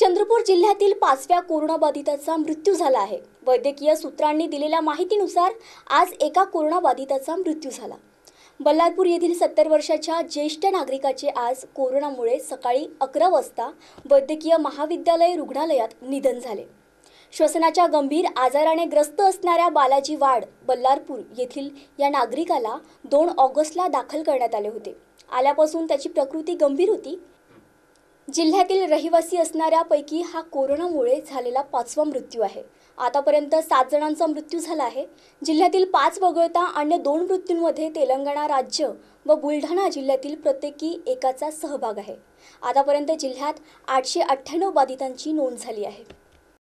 चंद्रपूर जिल्ह्यातील पाचव्या कोरोनाबाधिताचा मृत्यू झाला आहे वैद्यकीय सूत्रांनी दिलेल्या माहितीनुसार आज एका कोरोनाबाधिताचा मृत्यू झाला बल्लारपूर येथील सत्तर वर्षाच्या ज्येष्ठ नागरिकाचे आज कोरोनामुळे सकाळी अकरा वाजता वैद्यकीय महाविद्यालय रुग्णालयात निधन झाले श्वसनाच्या गंभीर आजाराने ग्रस्त असणाऱ्या बालाजी वाड बल्लारपूर येथील या नागरिकाला दोन ऑगस्टला दाखल करण्यात आले होते आल्यापासून त्याची प्रकृती गंभीर होती जिल्ह्यातील रहिवासी असणाऱ्यापैकी हा कोरोनामुळे झालेला पाचवा मृत्यू आहे आतापर्यंत सात जणांचा मृत्यू झाला आहे जिल्ह्यातील पाच वगळता अन्य दोन मृत्यूंमध्ये तेलंगणा राज्य व बुलढाणा जिल्ह्यातील प्रत्येकी एकाचा सहभाग आहे आतापर्यंत जिल्ह्यात आठशे अठ्ठ्याण्णव बाधितांची नोंद झाली आहे